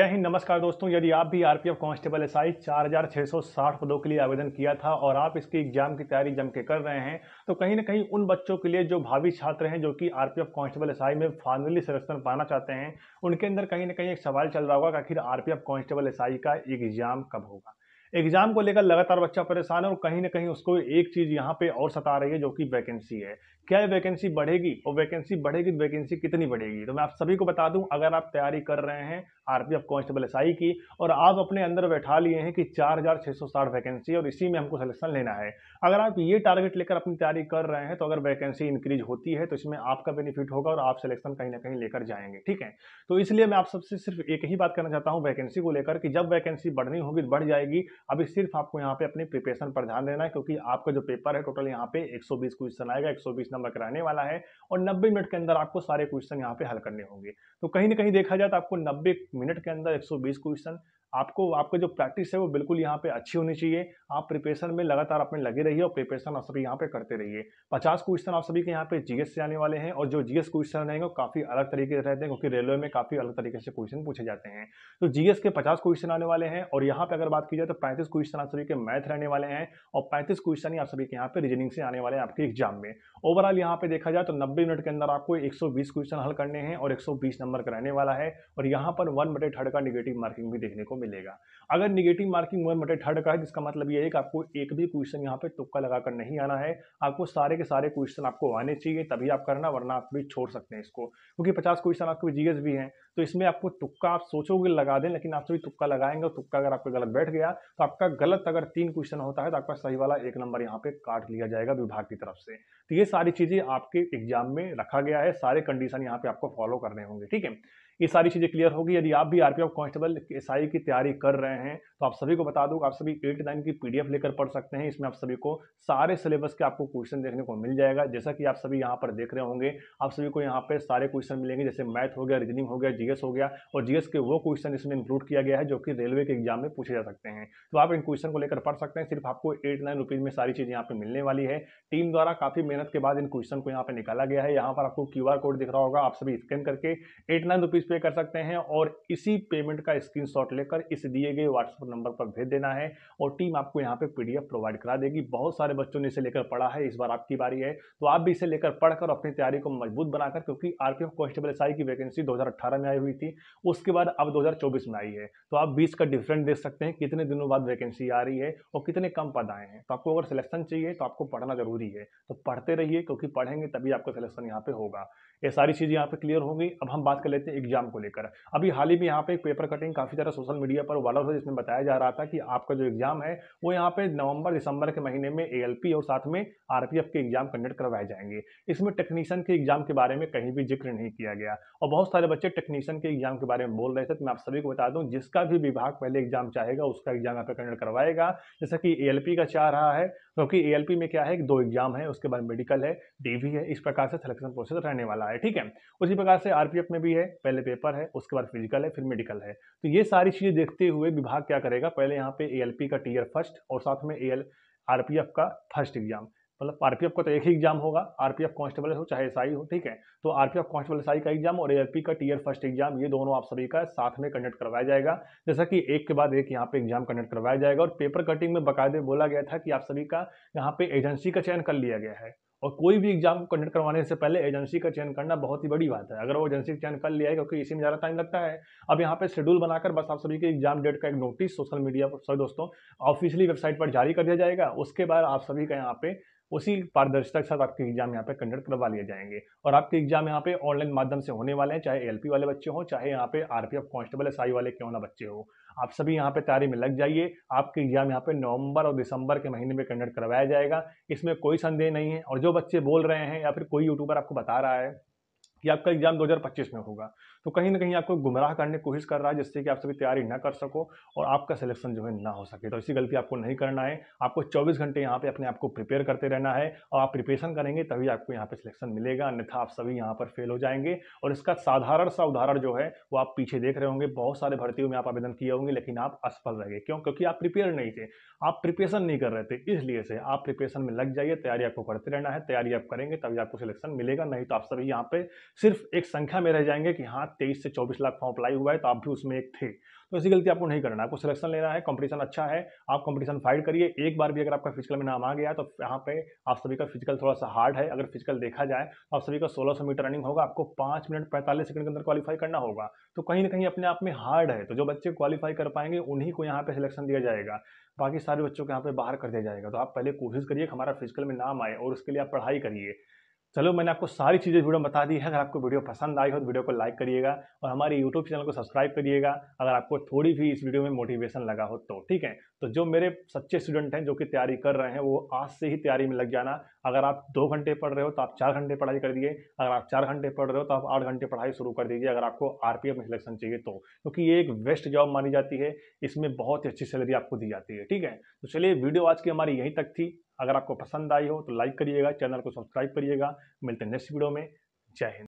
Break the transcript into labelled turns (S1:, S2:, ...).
S1: जय हिंद नमस्कार दोस्तों यदि आप भी आरपीएफ कांस्टेबल एस आई चार पदों के लिए आवेदन किया था और आप इसकी एग्जाम की तैयारी जम के कर रहे हैं तो कहीं ना कहीं उन बच्चों के लिए जो भावी छात्र हैं जो कि आरपीएफ कांस्टेबल एस में फाइनली सिलेक्शन पाना चाहते हैं उनके अंदर कहीं ना कहीं एक सवाल चल रहा होगा कि आखिर आरपीएफ कांस्टेबल एस का एग्जाम कब होगा एग्जाम को लेकर लगातार बच्चा परेशान है और कहीं ना कहीं उसको एक चीज यहाँ पे और सता रही है जो कि वैकेंसी है क्या वैकेंसी बढ़ेगी और वैकेंसी बढ़ेगी तो वैकेंसी कितनी बढ़ेगी तो मैं आप सभी को बता दूं अगर आप तैयारी कर रहे हैं आरपीएफ कांस्टेबल एस की और आप अपने अंदर बैठा लिए हैं कि साठ वैकेंसी और इसी में हमको सिलेक्शन लेना है अगर आप ये टारगेट लेकर अपनी तैयारी कर रहे हैं तो अगर वैकेंसी इंक्रीज होती है तो इसमें आपका बेनिफिट होगा और आप सिलेक्शन कहीं ना कहीं लेकर जाएंगे ठीक है तो इसलिए मैं आप सबसे सिर्फ एक ही बात करना चाहता हूँ वैकेंसी को लेकर कि जब वैकेंसी बढ़नी होगी बढ़ जाएगी अभी सिर्फ आपको यहाँ पे अपने प्रिपरेशन पर ध्यान देना है क्योंकि आपका जो पेपर है टोटल यहाँ पे 120 क्वेश्चन आएगा 120 नंबर कराने वाला है और 90 मिनट के अंदर आपको सारे क्वेश्चन यहाँ पे हल करने होंगे तो कहीं ना कहीं देखा जाए तो आपको नब्बे मिनट के अंदर एक क्वेश्चन आपको आपका जो प्रैक्टिस है वो बिल्कुल यहाँ पे अच्छी होनी चाहिए आप प्रिपरेशन में लगातार अपने लगे रहिए और प्रिपरेशन आप सभी यहाँ पे करते रहिए पचास क्वेश्चन आप सभी के यहाँ पे जीएस से आने वाले हैं और जो जीएस क्वेश्चन रहेंगे वो काफ़ी अलग तरीके से रहते हैं क्योंकि रेलवे में काफ़ी अलग तरीके से क्वेश्चन पूछे जाते हैं तो जीएस के पचास क्वेश्चन आने वाले हैं और यहाँ पर अगर बात की जाए तो पैंतीस क्वेश्चन आप सभी के मैथ रहने वाले हैं और पैंतीस क्वेश्चन ही आप सभी के यहाँ पे रीजनिंग से आने वाले हैं आपके एग्जाम में ओवरऑल यहाँ पे देखा जाए तो नब्बे मिनट के अंदर आपको एक क्वेश्चन हल करने हैं और एक नंबर का रहने वाला है और यहाँ पर वन बटे थर्ड का निगेटिव मार्किंग भी देखने को मिलेगा अगर निगेटिव मार्किंग वन मटे थर्ड का है जिसका मतलब ये है कि आपको एक भी क्वेश्चन यहाँ पे तुक्का लगाकर नहीं आना है आपको सारे के सारे क्वेश्चन आपको आने चाहिए तभी आप करना वरना आप भी छोड़ सकते हैं इसको क्योंकि पचास क्वेश्चन आपके जी एस भी हैं तो इसमें आपको तुक्का आप सोचोगे लगा दें लेकिन आप सभी तुक्का लगाएंगे और तुक्का अगर आपका गलत बैठ गया तो आपका गलत अगर तीन क्वेश्चन होता है तो आपका सही वाला एक नंबर यहाँ पे काट लिया जाएगा विभाग की तरफ से तो ये सारी चीज़ें आपके एग्जाम में रखा गया है सारे कंडीशन यहाँ पे आपको फॉलो करने होंगे ठीक है ये सारी चीज़ें क्लियर होगी यदि आप भी आरपीएफ कांस्टेबल एस की तैयारी कर रहे हैं तो आप सभी को बता दूँ आप सभी एट नाइन की पीडीएफ लेकर पढ़ सकते हैं इसमें आप सभी को सारे सिलेबस के आपको क्वेश्चन देखने को मिल जाएगा जैसा कि आप सभी यहाँ पर देख रहे होंगे आप सभी को यहाँ पर सारे क्वेश्चन मिलेंगे जैसे मैथ हो गया रीजनिंग हो गया जीएस हो गया और जीएस के वो क्वेश्चन इसमें इंक्लूड किया गया है जो कि रेलवे के एग्जाम में पूछे जा सकते हैं तो आप इन क्वेश्चन को लेकर पढ़ सकते हैं सिर्फ आपको एट नाइन रुपीज़ में सारी चीज़ यहाँ पर मिलने वाली है टीम द्वारा काफ़ी मेहनत के बाद इन क्वेश्चन को यहाँ पर निकाला गया है यहाँ पर आपको क्यू कोड दिख रहा होगा आप सभी स्कैन करके एट नाइन रुपीज़ पे कर सकते हैं और इसी पेमेंट का स्क्रीनशॉट लेकर इस दिए गए व्हाट्सएप नंबर पर भेज देना है और टीम आपको यहाँ पे पीडीएफ प्रोवाइड करा देगी बहुत सारे बच्चों ने इसे लेकर पढ़ा है इस बार आपकी बारी है तो आप भी इसे लेकर पढ़कर अपनी तैयारी को मजबूत बनाकर क्योंकि आरपीएफ कॉन्स्टेबल एस की वैकेंसी दो में आई हुई थी उसके बाद अब दो में आई है तो आप बीस का डिफरेंट देख सकते हैं कितने दिनों बाद वैकेंसी आ रही है और कितने कम पद आए हैं तो आपको अगर सिलेक्शन चाहिए तो आपको पढ़ना जरूरी है तो पढ़ते रहिए क्योंकि पढ़ेंगे तभी आपका सिलेक्शन यहाँ पे होगा ये सारी चीज़ें यहाँ पे क्लियर होंगी अब हम बात कर लेते हैं एग्जाम को लेकर अभी हाल ही में यहाँ पे एक पेपर कटिंग काफ़ी ज्यादा सोशल मीडिया पर वायरल था जिसमें बताया जा रहा था कि आपका जो एग्जाम है वो यहाँ पे नवंबर दिसंबर के महीने में ए और साथ में आर के एग्जाम कंडक्ट करवाए जाएंगे इसमें टेक्नीशियन के एग्जाम के बारे में कहीं भी जिक्र नहीं किया गया और बहुत सारे बच्चे टेक्नीशियन के एग्जाम के बारे में बोल रहे थे तो मैं आप सभी को बता दूँ जिसका भी विभाग पहले एग्जाम चाहेगा उसका एग्जाम यहाँ पर कंडक्ट करवाएगा जैसा कि ए का चाह रहा है क्योंकि ए में क्या है दो एग्जाम है उसके बाद मेडिकल है डीवी है इस प्रकार से सिलेक्शन प्रोसेस रहने वाला है ठीक है उसी प्रकार से आरपीएफ में भी है पहले पेपर है उसके बाद फिजिकल है फिर मेडिकल है तो ये सारी चीज़ें देखते हुए विभाग क्या करेगा पहले यहाँ पे ए का टीयर फर्स्ट और साथ में ए आरपीएफ का फर्स्ट एग्जाम मतलब आरपीएफ का तो एक ही एग्जाम होगा आरपीएफ कांस्टेबल हो चाहे एसआई हो ठीक है तो आर आरपीएफ कांस्टेबल एसआई का एग्जाम और पी का टीयर फर्स्ट एग्जाम ये दोनों आप सभी का साथ में कंडक्ट करवाया जाएगा जैसा कि एक के बाद एक यहाँ पे एग्जाम कंडक्ट करवाया जाएगा और पेपर कटिंग में बकायदे बोला गया था कि आप सभी का यहाँ पे एजेंसी का चयन कर लिया गया है और कोई भी एग्जाम कंडक्ट करवाने से पहले एजेंसी का चयन करना बहुत ही बड़ी बात है अगर वो एजेंसी का चयन कर लिया है क्योंकि इसी में ज़्यादा टाइम लगता है अब यहाँ पे शेड्यूल बनाकर बस आप सभी के एग्जाम डेट का एक नोटिस सोशल मीडिया पर सभी दोस्तों ऑफिशियली वेबसाइट पर जारी कर दिया जाएगा उसके बाद आप सभी का यहाँ पे उसी पारदर्शिता के साथ आपके एग्जाम यहाँ पे कंडक्ट करवा लिए जाएंगे और आपके एग्जाम यहाँ पे ऑनलाइन माध्यम से होने वाले हैं चाहे एल वाले बच्चे हों चाहे यहाँ पे आरपीएफ कांस्टेबल एसआई वाले क्यों ना बच्चे हो आप सभी यहाँ पे तैयारी में लग जाइए आपके एग्जाम यहाँ पे नवंबर और दिसंबर के महीने में कंडक्ट करवाया जाएगा इसमें कोई संदेह नहीं है और जो बच्चे बोल रहे हैं या फिर कोई यूट्यूबर आपको बता रहा है कि आपका एग्जाम 2025 में होगा तो कहीं ना कहीं आपको गुमराह करने की कोशिश कर रहा है जिससे कि आप सभी तैयारी ना कर सको और आपका सिलेक्शन जो है ना हो सके तो इसी गलती आपको नहीं करना है आपको 24 घंटे यहाँ पे अपने आप को प्रिपेयर करते रहना है और आप प्रिपरेशन करेंगे तभी आपको यहाँ पे सिलेक्शन मिलेगा अन्यथा आप सभी यहाँ पर फेल हो जाएंगे और इसका साधारण सा उदाहरण जो है वो आप पीछे देख रहे होंगे बहुत सारे भर्तियों में आप आवेदन किए होंगे लेकिन आप असफल रह गए क्यों क्योंकि आप प्रिपेयर नहीं थे आप प्रिपेशन नहीं कर रहे थे इसलिए से आप प्रिपेशन में लग जाइए तैयारी आपको करते रहना है तैयारी आप करेंगे तभी आपको सिलेक्शन मिलेगा नहीं तो आप सभी यहाँ पर सिर्फ एक संख्या में रह जाएंगे कि हाँ तेईस से चौबीस लाख फॉर्म अप्लाई हुआ है तो आप भी उसमें एक थे तो ऐसी गलती आपको नहीं करना आपको सिलेक्शन लेना है कंपटीशन अच्छा है आप कंपटीशन फाइट करिए एक बार भी अगर आपका फिजिकल में नाम आ गया तो यहाँ पे आप सभी का फिजिकल थोड़ा सा हार्ड है अगर फिजिकल देखा जाए तो आप सभी का 1600 मीटर रनिंग होगा आपको पाँच मिनट पैंतालीस सेकंड के अंदर क्वालिफाई करना होगा तो कहीं ना कहीं अपने आप में हार्ड है तो जो बच्चे क्वालिफाई कर पाएंगे उन्हीं को यहाँ पे सिलेक्शन दिया जाएगा बाकी सारे बच्चों को यहाँ पर बाहर कर दिया जाएगा तो आप पहले कोशिश करिए हमारा फिजिकल में नाम आए और उसके लिए आप पढ़ाई करिए चलो मैंने आपको सारी चीज़ें वीडियो में बता दी है अगर आपको वीडियो पसंद आई हो तो वीडियो को लाइक करिएगा और हमारे यूट्यूब चैनल को सब्सक्राइब करिएगा अगर आपको थोड़ी भी इस वीडियो में मोटिवेशन लगा हो तो ठीक है तो जो मेरे सच्चे स्टूडेंट हैं जो कि तैयारी कर रहे हैं वो आज से ही तैयारी में लग जाना अगर आप दो घंटे पढ़ रहे हो तो आप चार घंटे पढ़ाई कर दिए अगर आप चार घंटे पढ़ रहे हो तो आप आठ घंटे पढ़ाई शुरू कर दीजिए अगर आपको आर में सिलेक्शन चाहिए तो क्योंकि ये एक बेस्ट जॉब मानी जाती है इसमें बहुत ही अच्छी सैलरी आपको दी जाती है ठीक है तो चलिए वीडियो आज की हमारी यहीं तक थी अगर आपको पसंद आई हो तो लाइक करिएगा चैनल को सब्सक्राइब करिएगा मिलते हैं नेक्स्ट वीडियो में जय हिंद